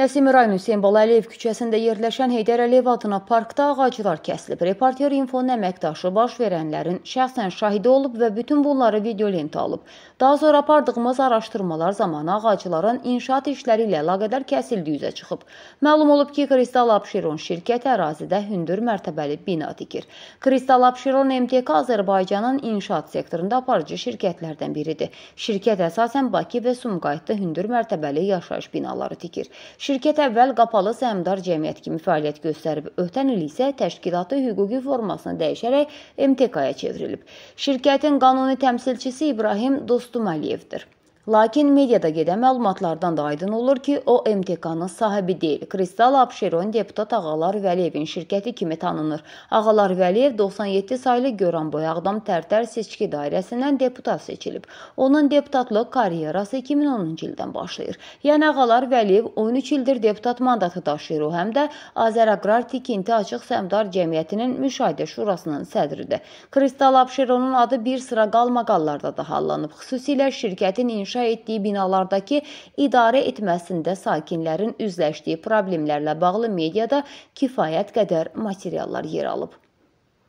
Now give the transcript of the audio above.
Nəsim İrayn Hüseyn Balaəliyev küçəsində yerləşən Heydər Əliyev adına parkda ağaclar kəsilib. Reporter İnfonun əməkdaşı baş verənlərin şəxsən şahidi olub və bütün bunları video lentə alıb. Daha sonra apardığımız araşdırmalar zamanı ağacların inşaat işləri ilə əlaqədar kəsildiyi üzə çıxıb. Məlum olub ki, Kristal Abşeron şirkəti ərazidə hündür mərtəbəli bina tikir. Kristal Abşeron MTK Azərbaycanın inşaat sektorunda aparıcı şirkətlərdən biridir. Şirkət əsasən Bakı və Sumqayıtda hündür mərtəbəli yaşayış binaları tikir. Şirkət əvvəl qapalı səhmdar cəmiyyət kimi fəaliyyət göstərib, ötən il isə təşkilatı hüquqi formasını dəyişərək MTK-ya çevrilib. Şirkətin qanuni təmsilçisi İbrahim Dostuməliyevdir. Lakin mediada gedən məlumatlardan da aydın olur ki, o MTK-nın sahibi deyil. Kristal Abşeron deputat Ağalar Vəliyevin şirkəti kimi tanınır. Ağalar Vəliyev 97 saylı Göran Boyağdam Tərtər seçki dairəsindən deputat seçilib. Onun deputatlıq karyerası 2010-cu ildən başlayır. Yəni Ağalar Vəliyev 13 ildir deputat mandatı daşıyır. O həm də Azəraqrar Tikinti Açıq Səmdar Cəmiyyətinin müşahidə şurasının sədridir. Kristal Abşeronun adı bir sıra qalmaqallarda da hallanıb. Xüsusilə şirkətin inşa inşa etdiyi binalardakı idarə etməsində sakinlərin üzləşdiyi problemlərlə bağlı mediada kifayət qədər materiallar yer alıb.